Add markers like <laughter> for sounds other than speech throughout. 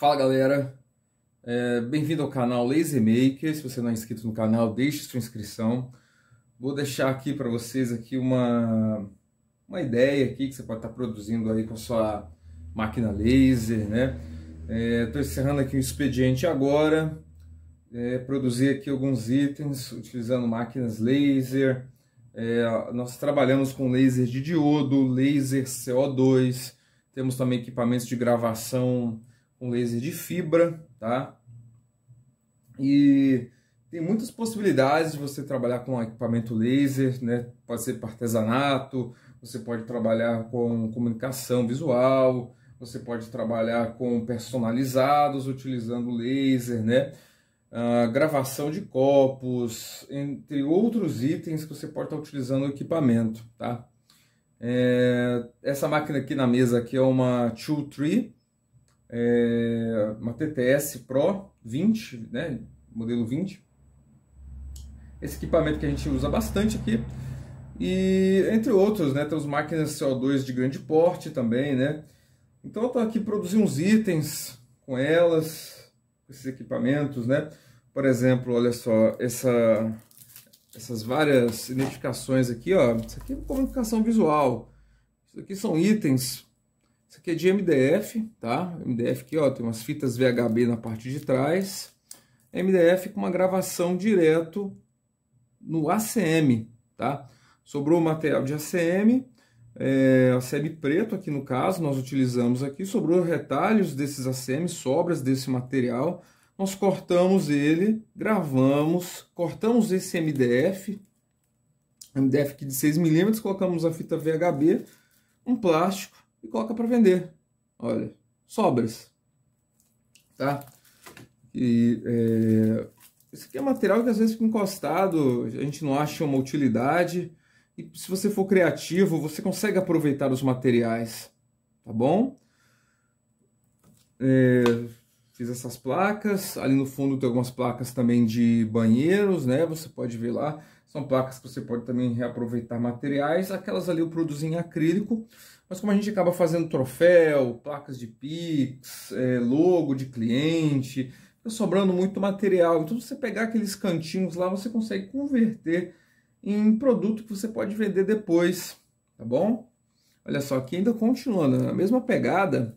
Fala galera, é, bem-vindo ao canal Laser Maker. Se você não é inscrito no canal, deixe sua inscrição. Vou deixar aqui para vocês aqui uma, uma ideia aqui que você pode estar tá produzindo aí com a sua máquina laser, né? Estou é, encerrando aqui o expediente agora. É, produzir aqui alguns itens utilizando máquinas laser. É, nós trabalhamos com laser de diodo, laser CO2. Temos também equipamentos de gravação um laser de fibra, tá? E tem muitas possibilidades de você trabalhar com equipamento laser, né? Pode ser para artesanato, você pode trabalhar com comunicação visual, você pode trabalhar com personalizados utilizando laser, né? Ah, gravação de copos, entre outros itens que você pode estar utilizando o equipamento, tá? É, essa máquina aqui na mesa aqui é uma Two Tree, é, uma TTS Pro 20, né, modelo 20. Esse equipamento que a gente usa bastante aqui. E entre outros, né, temos máquinas CO2 de grande porte também, né? Então eu estou aqui produzindo uns itens com elas, esses equipamentos, né? Por exemplo, olha só, essa, essas várias identificações aqui, ó. Isso aqui é comunicação visual. Isso aqui são itens isso aqui é de MDF, tá? MDF aqui, ó, tem umas fitas VHB na parte de trás. MDF com uma gravação direto no ACM, tá? Sobrou material de ACM, é, ACM preto aqui no caso, nós utilizamos aqui, sobrou retalhos desses ACM, sobras desse material, nós cortamos ele, gravamos, cortamos esse MDF, MDF aqui de 6mm, colocamos a fita VHB, um plástico, e coloca para vender. Olha, sobras. Tá? E é, esse aqui é material que às vezes fica encostado, a gente não acha uma utilidade. E se você for criativo, você consegue aproveitar os materiais, tá bom? É, fiz essas placas, ali no fundo tem algumas placas também de banheiros, né? Você pode ver lá, são placas que você pode também reaproveitar materiais. Aquelas ali eu produzi em acrílico, mas como a gente acaba fazendo troféu, placas de Pix, é, logo de cliente, tá sobrando muito material. Então, se você pegar aqueles cantinhos lá, você consegue converter em produto que você pode vender depois, tá bom? Olha só, aqui ainda continuando, na mesma pegada,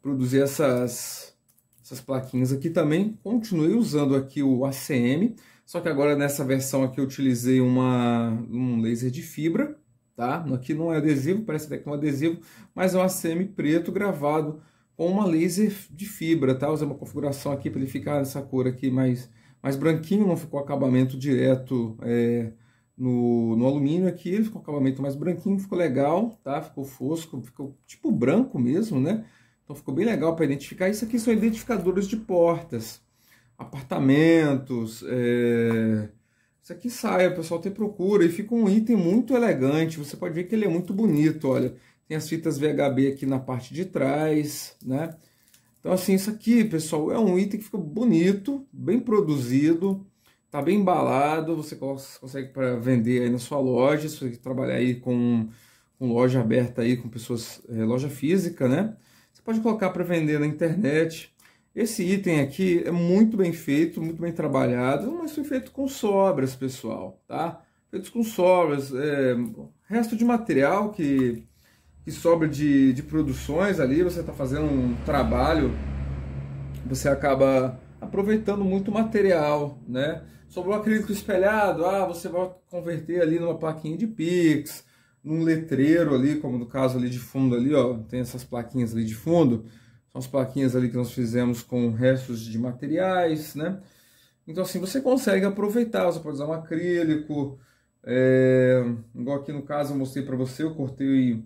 produzir essas, essas plaquinhas aqui também. Continuei usando aqui o ACM, só que agora nessa versão aqui eu utilizei uma, um laser de fibra tá? Aqui não é adesivo, parece até que é um adesivo, mas é um ACM preto gravado com uma laser de fibra, tá? Usei uma configuração aqui para ele ficar nessa cor aqui mais, mais branquinho, não ficou acabamento direto é, no, no alumínio aqui, ele ficou acabamento mais branquinho, ficou legal, tá? Ficou fosco, ficou tipo branco mesmo, né? Então ficou bem legal para identificar. Isso aqui são identificadores de portas, apartamentos, é isso aqui sai, o pessoal tem procura e fica um item muito elegante. Você pode ver que ele é muito bonito, olha. Tem as fitas VHB aqui na parte de trás, né? Então assim, isso aqui, pessoal, é um item que fica bonito, bem produzido, tá bem embalado, você consegue para vender aí na sua loja, se você trabalhar aí com, com loja aberta aí, com pessoas, é, loja física, né? Você pode colocar para vender na internet, esse item aqui é muito bem feito, muito bem trabalhado, mas foi feito com sobras, pessoal, tá? Feitos com sobras, é, resto de material que, que sobra de, de produções ali, você está fazendo um trabalho, você acaba aproveitando muito material, né? Sobrou acrílico espelhado, ah, você vai converter ali numa plaquinha de Pix, num letreiro ali, como no caso ali de fundo ali, ó, tem essas plaquinhas ali de fundo, são as plaquinhas ali que nós fizemos com restos de materiais, né? Então, assim, você consegue aproveitar. Você pode usar um acrílico. É... Igual aqui no caso eu mostrei para você, eu cortei...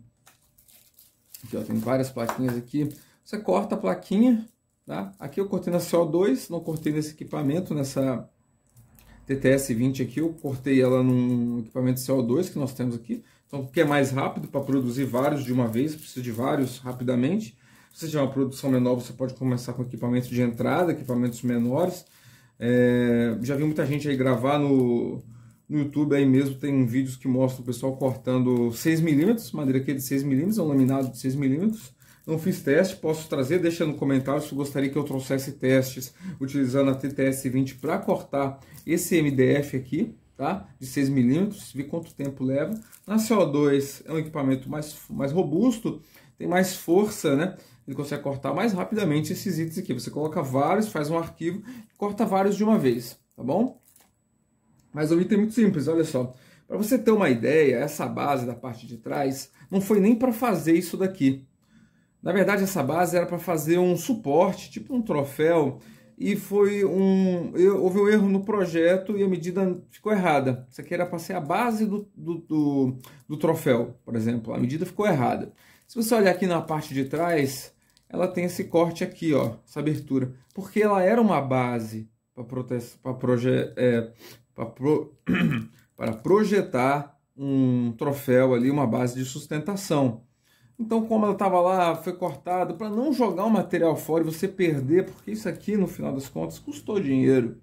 Aqui, ó, tem várias plaquinhas aqui. Você corta a plaquinha, tá? Aqui eu cortei na CO2, não cortei nesse equipamento, nessa... TTS-20 aqui, eu cortei ela num equipamento CO2 que nós temos aqui. Então, que é mais rápido para produzir vários de uma vez, precisa de vários rapidamente. Se você tiver uma produção menor, você pode começar com equipamentos de entrada, equipamentos menores. É, já vi muita gente aí gravar no, no YouTube aí mesmo, tem vídeos que mostram o pessoal cortando 6mm, madeira aqui é de 6mm, é um laminado de 6mm. Não fiz teste, posso trazer, deixa no comentário se gostaria que eu trouxesse testes utilizando a TTS-20 para cortar esse MDF aqui, tá? De 6 milímetros, vi quanto tempo leva. Na CO2 é um equipamento mais, mais robusto, tem mais força, né? Ele consegue cortar mais rapidamente esses itens aqui. Você coloca vários, faz um arquivo, corta vários de uma vez, tá bom? Mas o é item é muito simples, olha só. Para você ter uma ideia, essa base da parte de trás não foi nem para fazer isso daqui. Na verdade, essa base era para fazer um suporte, tipo um troféu, e foi um houve um erro no projeto e a medida ficou errada. Isso aqui era para ser a base do, do, do, do troféu, por exemplo. A medida ficou errada. Se você olhar aqui na parte de trás, ela tem esse corte aqui, ó, essa abertura, porque ela era uma base para prote... proje... é, pro... <clears throat> projetar um troféu ali, uma base de sustentação. Então, como ela estava lá, foi cortada, para não jogar o material fora e você perder, porque isso aqui, no final das contas, custou dinheiro.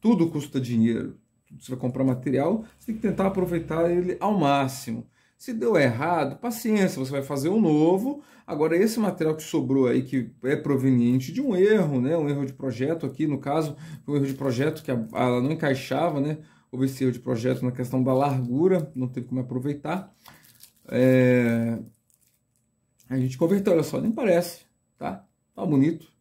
Tudo custa dinheiro. Você vai comprar material, você tem que tentar aproveitar ele ao máximo. Se deu errado, paciência, você vai fazer um novo. Agora, esse material que sobrou aí, que é proveniente de um erro, né? Um erro de projeto aqui, no caso, um erro de projeto que ela não encaixava, né? Houve esse erro de projeto na questão da largura, não teve como aproveitar. É... A gente converteu, olha só, nem parece, tá? Tá bonito.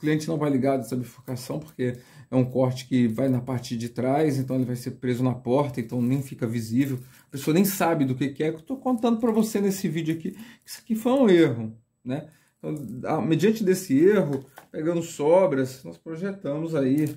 O cliente não vai ligar dessa bifurcação, porque é um corte que vai na parte de trás, então ele vai ser preso na porta, então nem fica visível. A pessoa nem sabe do que, é. Que eu estou contando para você nesse vídeo aqui que isso aqui foi um erro, né? Então, mediante desse erro, pegando sobras, nós projetamos aí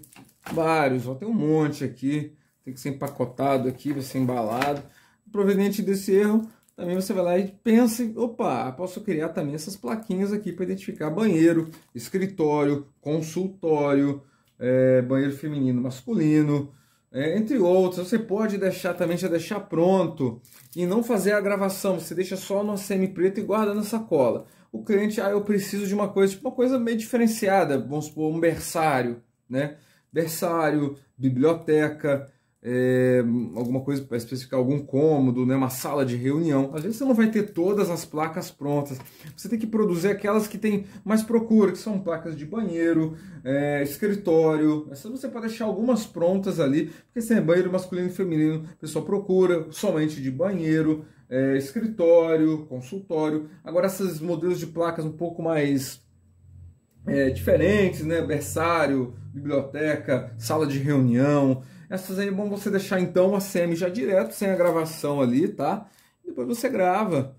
vários, ó, tem um monte aqui, tem que ser empacotado aqui, vai ser embalado. Proveniente desse erro, também você vai lá e pensa, opa, posso criar também essas plaquinhas aqui para identificar banheiro, escritório, consultório, é, banheiro feminino, masculino, é, entre outros. Você pode deixar também, já deixar pronto e não fazer a gravação, você deixa só no semi preto e guarda na sacola. O cliente, ah, eu preciso de uma coisa, tipo uma coisa meio diferenciada, vamos supor, um berçário, né? Berçário, biblioteca, é, alguma coisa para especificar algum cômodo, né, uma sala de reunião. Às vezes você não vai ter todas as placas prontas. Você tem que produzir aquelas que tem mais procura, que são placas de banheiro, é, escritório. Essas é você pode deixar algumas prontas ali, porque se é banheiro masculino e feminino, o pessoal procura somente de banheiro, é, escritório, consultório. Agora, esses modelos de placas um pouco mais é, diferentes, né? Berçário, biblioteca, sala de reunião. Essas aí é bom você deixar então a semi já direto, sem a gravação ali, tá? Depois você grava.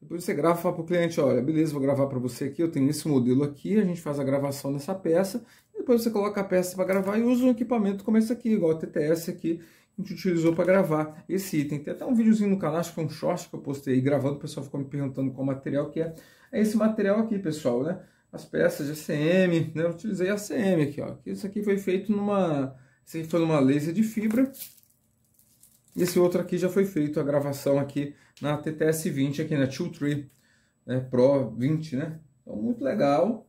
Depois você grava e fala para o cliente, olha, beleza, vou gravar para você aqui, eu tenho esse modelo aqui, a gente faz a gravação nessa peça, depois você coloca a peça para gravar e usa um equipamento como esse aqui, igual a TTS aqui, a gente utilizou para gravar esse item. Tem até um videozinho no canal, acho que foi um short que eu postei gravando, o pessoal ficou me perguntando qual material que é. É esse material aqui, pessoal, né? as peças de ACM, né? Eu utilizei ACM aqui, ó. Isso aqui foi feito numa... Esse aqui foi numa laser de fibra. E Esse outro aqui já foi feito a gravação aqui na TTS 20, aqui na Tool Tree né? Pro 20, né? Então, muito legal.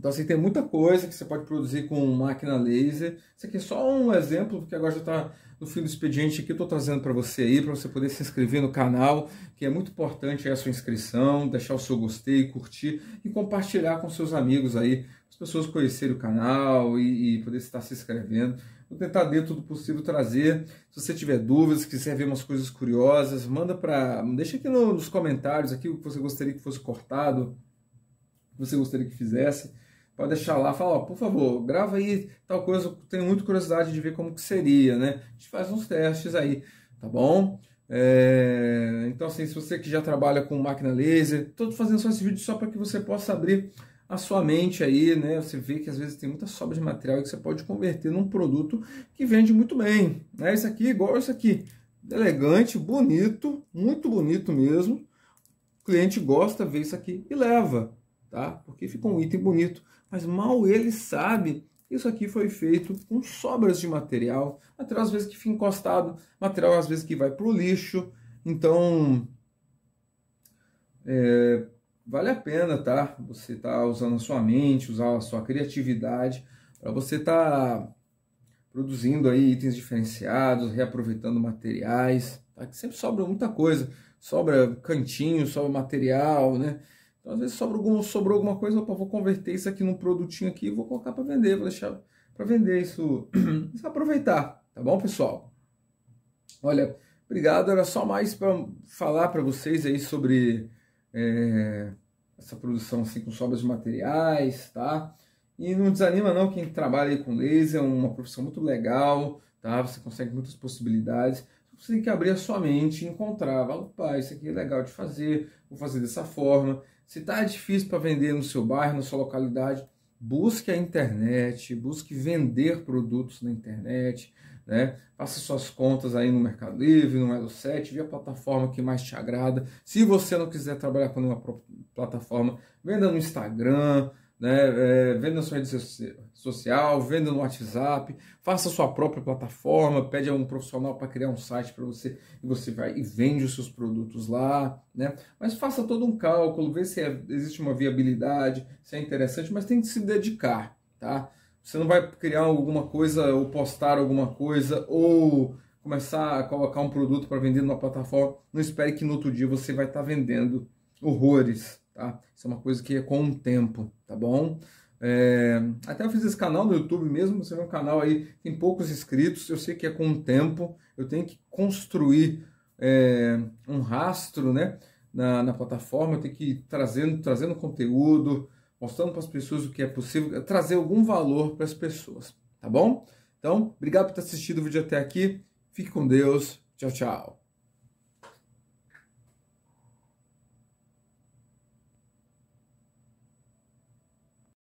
Então, assim, tem muita coisa que você pode produzir com máquina laser. Isso aqui é só um exemplo, porque agora já está no fim do expediente que eu estou trazendo para você aí, para você poder se inscrever no canal, que é muito importante a sua inscrição, deixar o seu gostei, curtir e compartilhar com seus amigos aí, as pessoas conhecerem o canal e, e poder estar se inscrevendo. Vou tentar dentro do possível trazer. Se você tiver dúvidas, quiser ver umas coisas curiosas, manda para, deixa aqui no, nos comentários aqui o que você gostaria que fosse cortado, o que você gostaria que fizesse pode deixar lá, fala, por favor, grava aí tal coisa, tenho muita curiosidade de ver como que seria, né? A gente faz uns testes aí, tá bom? É... Então, assim, se você que já trabalha com máquina laser, estou fazendo só esse vídeo só para que você possa abrir a sua mente aí, né? Você vê que às vezes tem muita sobra de material que você pode converter num produto que vende muito bem, né? Isso aqui igual isso aqui, elegante, bonito, muito bonito mesmo. O cliente gosta, vê isso aqui e leva tá? Porque fica um item bonito, mas mal ele sabe. Isso aqui foi feito com sobras de material, material às vezes que fica encostado, material às vezes que vai para o lixo. Então, é, vale a pena, tá? Você tá usando a sua mente, usar a sua criatividade para você tá produzindo aí itens diferenciados, reaproveitando materiais, tá? Que sempre sobra muita coisa, sobra cantinho, sobra material, né? Então, às vezes sobra algum, sobrou alguma coisa, opa, vou converter isso aqui num produtinho aqui e vou colocar para vender, vou deixar para vender isso, <clears throat> isso é aproveitar, tá bom, pessoal? Olha, obrigado, era só mais para falar para vocês aí sobre é, essa produção assim com sobras de materiais, tá? E não desanima não quem trabalha aí com laser, é uma profissão muito legal, tá? Você consegue muitas possibilidades. Você tem que abrir a sua mente e encontrar, opa, isso aqui é legal de fazer, vou fazer dessa forma. Se está difícil para vender no seu bairro, na sua localidade, busque a internet, busque vender produtos na internet, né? Faça suas contas aí no Mercado Livre, no Elo 7, vê a plataforma que mais te agrada. Se você não quiser trabalhar com nenhuma plataforma, venda no Instagram, né? É, venda nas suas redes sociais social, venda no WhatsApp, faça sua própria plataforma, pede a um profissional para criar um site para você e você vai e vende os seus produtos lá, né? Mas faça todo um cálculo, vê se é, existe uma viabilidade, se é interessante, mas tem que se dedicar, tá? Você não vai criar alguma coisa ou postar alguma coisa ou começar a colocar um produto para vender numa plataforma, não espere que no outro dia você vai estar tá vendendo horrores, tá? Isso é uma coisa que é com o tempo, tá bom? É, até eu fiz esse canal no YouTube mesmo, você vê um canal aí, tem poucos inscritos, eu sei que é com o tempo, eu tenho que construir é, um rastro né, na, na, plataforma, eu tenho que ir trazendo, trazendo conteúdo, mostrando para as pessoas o que é possível, trazer algum valor para as pessoas, tá bom? Então, obrigado por ter assistido o vídeo até aqui, fique com Deus, tchau, tchau.